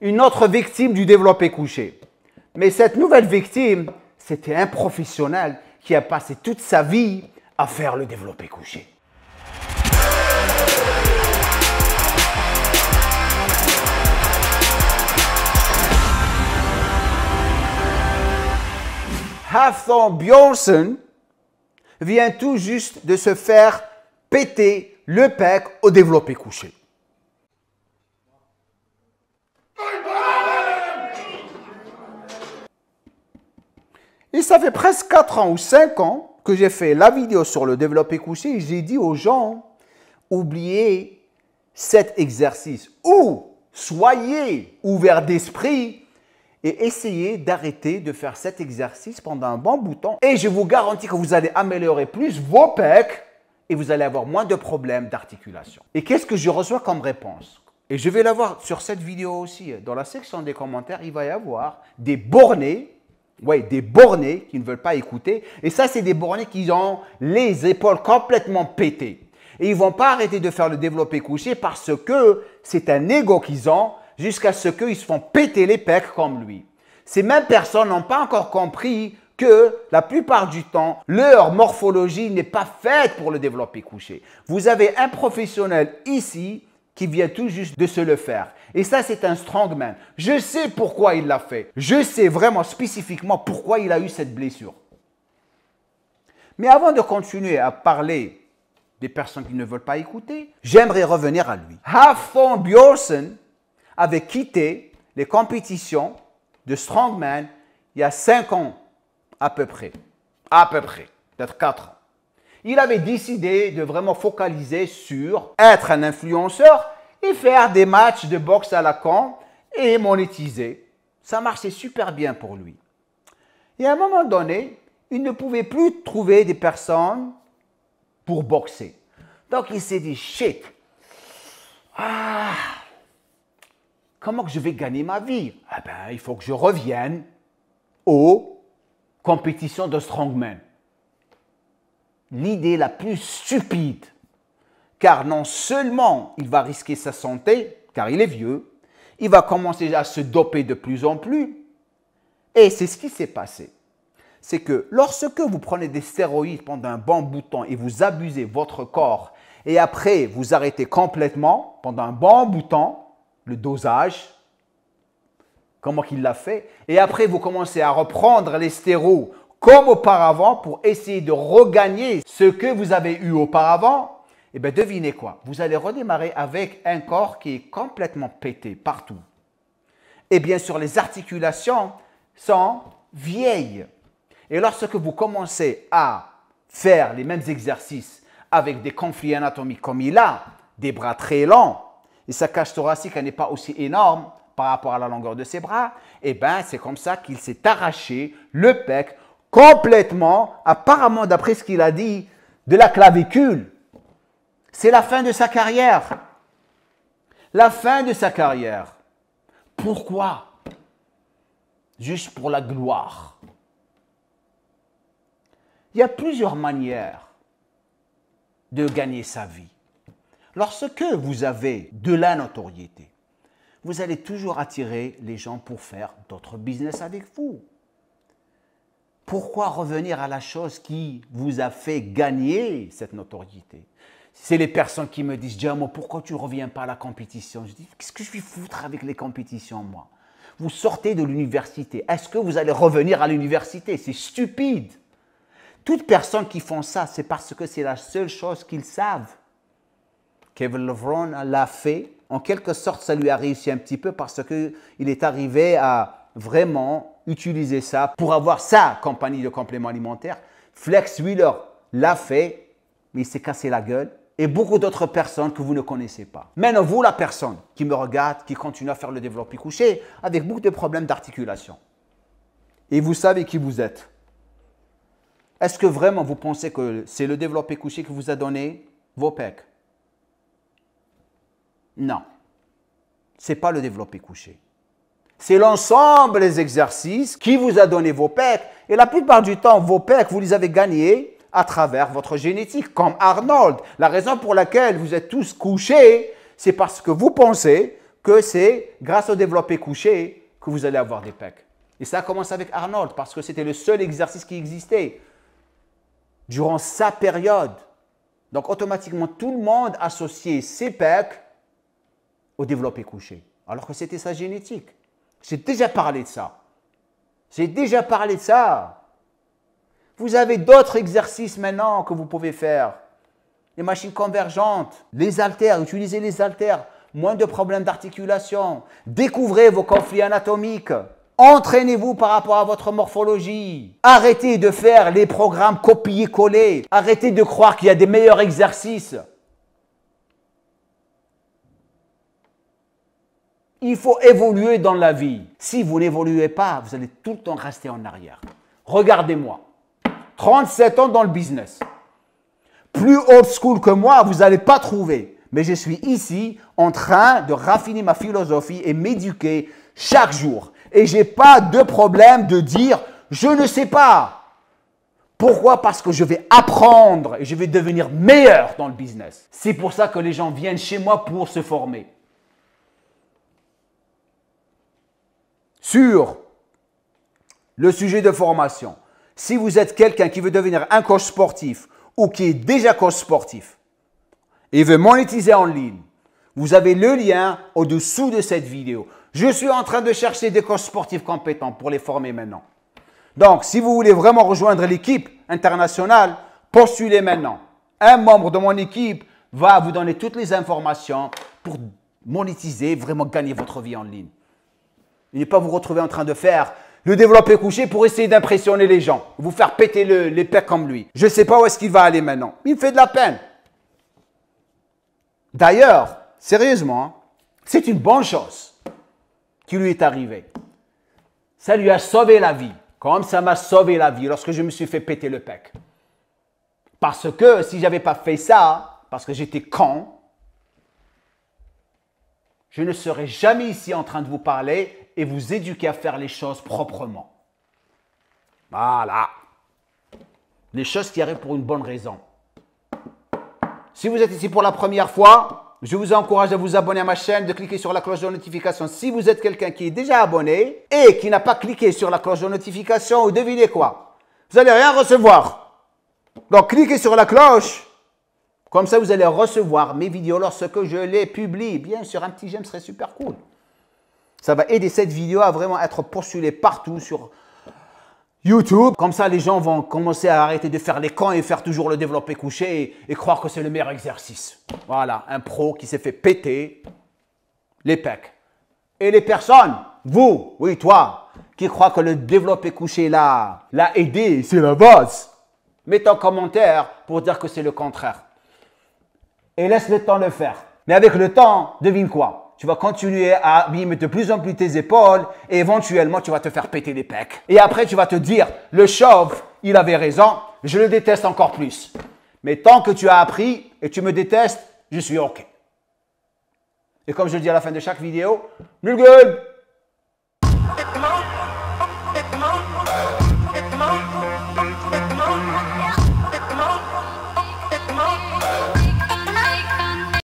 une autre victime du développé couché. Mais cette nouvelle victime, c'était un professionnel qui a passé toute sa vie à faire le développé couché. Hafthorn Bjornsson vient tout juste de se faire péter le pec au développé couché. Et ça fait presque 4 ans ou 5 ans que j'ai fait la vidéo sur le développé couché et j'ai dit aux gens, oubliez cet exercice ou soyez ouverts d'esprit et essayez d'arrêter de faire cet exercice pendant un bon bout de temps. Et je vous garantis que vous allez améliorer plus vos pecs et vous allez avoir moins de problèmes d'articulation. Et qu'est-ce que je reçois comme réponse Et je vais l'avoir sur cette vidéo aussi. Dans la section des commentaires, il va y avoir des bornés oui, des bornés qui ne veulent pas écouter. Et ça, c'est des bornés qui ont les épaules complètement pétées. Et ils vont pas arrêter de faire le développé couché parce que c'est un égo qu'ils ont jusqu'à ce qu'ils se font péter les pecs comme lui. Ces mêmes personnes n'ont pas encore compris que la plupart du temps, leur morphologie n'est pas faite pour le développé couché. Vous avez un professionnel ici qui vient tout juste de se le faire. Et ça, c'est un strongman. Je sais pourquoi il l'a fait. Je sais vraiment spécifiquement pourquoi il a eu cette blessure. Mais avant de continuer à parler des personnes qui ne veulent pas écouter, j'aimerais revenir à lui. Hafthorne Bjorsen avait quitté les compétitions de strongman il y a 5 ans à peu près. À peu près, peut-être 4 ans il avait décidé de vraiment focaliser sur être un influenceur et faire des matchs de boxe à la con et monétiser. Ça marchait super bien pour lui. Et à un moment donné, il ne pouvait plus trouver des personnes pour boxer. Donc il s'est dit, shit, ah, comment que je vais gagner ma vie Ah ben, il faut que je revienne aux compétitions de strongman l'idée la plus stupide, car non seulement il va risquer sa santé, car il est vieux, il va commencer à se doper de plus en plus. Et c'est ce qui s'est passé. C'est que lorsque vous prenez des stéroïdes pendant un bon bouton et vous abusez votre corps, et après vous arrêtez complètement pendant un bon bout le dosage, comment qu'il l'a fait, et après vous commencez à reprendre les stéroïdes comme auparavant pour essayer de regagner ce que vous avez eu auparavant, et eh bien devinez quoi Vous allez redémarrer avec un corps qui est complètement pété partout. Et eh bien sûr, les articulations sont vieilles. Et lorsque vous commencez à faire les mêmes exercices avec des conflits anatomiques comme il a, des bras très longs, et sa cage thoracique n'est pas aussi énorme par rapport à la longueur de ses bras, et eh bien c'est comme ça qu'il s'est arraché le pec complètement, apparemment d'après ce qu'il a dit, de la clavicule. C'est la fin de sa carrière. La fin de sa carrière. Pourquoi Juste pour la gloire. Il y a plusieurs manières de gagner sa vie. Lorsque vous avez de la notoriété, vous allez toujours attirer les gens pour faire d'autres business avec vous. Pourquoi revenir à la chose qui vous a fait gagner cette notoriété C'est les personnes qui me disent, Jamo, pourquoi tu ne reviens pas à la compétition Je dis, qu'est-ce que je vais foutre avec les compétitions, moi Vous sortez de l'université. Est-ce que vous allez revenir à l'université C'est stupide. Toute personne qui font ça, c'est parce que c'est la seule chose qu'ils savent. Kevin Levron l'a fait. En quelque sorte, ça lui a réussi un petit peu parce qu'il est arrivé à vraiment utiliser ça pour avoir sa compagnie de compléments alimentaires. Flex Wheeler l'a fait, mais il s'est cassé la gueule. Et beaucoup d'autres personnes que vous ne connaissez pas. Maintenant, vous, la personne qui me regarde, qui continue à faire le développé couché, avec beaucoup de problèmes d'articulation. Et vous savez qui vous êtes. Est-ce que vraiment vous pensez que c'est le développé couché qui vous a donné vos pecs Non. Ce n'est pas le développé couché. C'est l'ensemble des exercices qui vous a donné vos pecs. Et la plupart du temps, vos pecs, vous les avez gagnés à travers votre génétique, comme Arnold. La raison pour laquelle vous êtes tous couchés, c'est parce que vous pensez que c'est grâce au développé couché que vous allez avoir des pecs. Et ça commence avec Arnold, parce que c'était le seul exercice qui existait durant sa période. Donc automatiquement, tout le monde associait ses pecs au développé couché, alors que c'était sa génétique. J'ai déjà parlé de ça. J'ai déjà parlé de ça. Vous avez d'autres exercices maintenant que vous pouvez faire. Les machines convergentes, les haltères, utilisez les haltères. Moins de problèmes d'articulation. Découvrez vos conflits anatomiques. Entraînez-vous par rapport à votre morphologie. Arrêtez de faire les programmes copier-coller. Arrêtez de croire qu'il y a des meilleurs exercices. Il faut évoluer dans la vie. Si vous n'évoluez pas, vous allez tout le temps rester en arrière. Regardez-moi. 37 ans dans le business. Plus old school que moi, vous n'allez pas trouver. Mais je suis ici en train de raffiner ma philosophie et m'éduquer chaque jour. Et n'ai pas de problème de dire je ne sais pas. Pourquoi Parce que je vais apprendre et je vais devenir meilleur dans le business. C'est pour ça que les gens viennent chez moi pour se former. sur le sujet de formation. Si vous êtes quelqu'un qui veut devenir un coach sportif ou qui est déjà coach sportif et veut monétiser en ligne, vous avez le lien au-dessous de cette vidéo. Je suis en train de chercher des coachs sportifs compétents pour les former maintenant. Donc, si vous voulez vraiment rejoindre l'équipe internationale, postulez maintenant. Un membre de mon équipe va vous donner toutes les informations pour monétiser, vraiment gagner votre vie en ligne n'est pas vous retrouver en train de faire le développé couché pour essayer d'impressionner les gens, vous faire péter le, les pecs comme lui. Je ne sais pas où est-ce qu'il va aller maintenant. Il me fait de la peine. D'ailleurs, sérieusement, hein, c'est une bonne chose qui lui est arrivée. Ça lui a sauvé la vie, comme ça m'a sauvé la vie lorsque je me suis fait péter le pec. Parce que si j'avais pas fait ça, parce que j'étais con, je ne serais jamais ici en train de vous parler et vous éduquer à faire les choses proprement. Voilà. Les choses qui arrivent pour une bonne raison. Si vous êtes ici pour la première fois, je vous encourage à vous abonner à ma chaîne, de cliquer sur la cloche de notification si vous êtes quelqu'un qui est déjà abonné et qui n'a pas cliqué sur la cloche de notification, ou devinez quoi Vous allez rien recevoir. Donc cliquez sur la cloche. Comme ça, vous allez recevoir mes vidéos lorsque je les publie. Bien sûr, un petit j'aime serait super cool. Ça va aider cette vidéo à vraiment être postulée partout sur YouTube. Comme ça, les gens vont commencer à arrêter de faire les camps et faire toujours le développé couché et, croire que c'est le meilleur exercice. Voilà, un pro qui s'est fait péter les pecs. Et les personnes, vous, oui, toi, qui crois que le développé couché là, l'a aidé, c'est la base. Mets ton commentaire pour dire que c'est le contraire. Et laisse le temps le faire. Mais avec le temps, devine quoi tu vas continuer à abîmer de plus en plus tes épaules et éventuellement tu vas te faire péter les pecs. Et après tu vas te dire, le chauve, il avait raison, je le déteste encore plus. Mais tant que tu as appris et tu me détestes, je suis OK. Et comme je le dis à la fin de chaque vidéo, nul